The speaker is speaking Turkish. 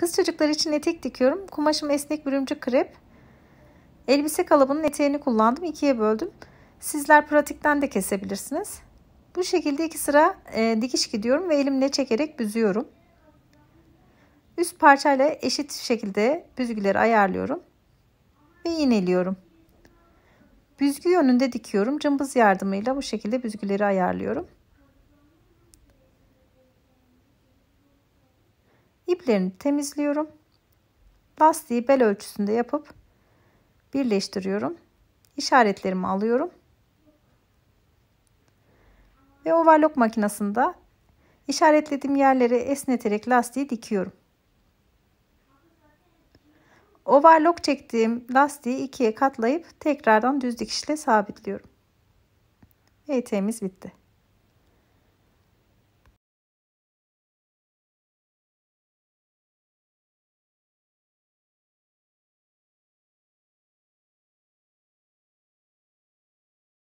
Kız çocuklar için etek dikiyorum. Kumaşım esnek bürümcü krep. Elbise kalıbının eteğini kullandım. ikiye böldüm. Sizler pratikten de kesebilirsiniz. Bu şekilde iki sıra e, dikiş gidiyorum ve elimle çekerek büzüyorum. Üst parçayla eşit şekilde büzgüleri ayarlıyorum. Ve iğneliyorum. Büzgü yönünde dikiyorum. Cımbız yardımıyla bu şekilde büzgüleri ayarlıyorum. İplerini temizliyorum. Lastiği bel ölçüsünde yapıp birleştiriyorum. İşaretlerimi alıyorum. Ve overlock makinesinde işaretlediğim yerlere esneterek lastiği dikiyorum. Overlock çektiğim lastiği ikiye katlayıp tekrardan düz dikişle sabitliyorum. Ve eteğimiz bitti.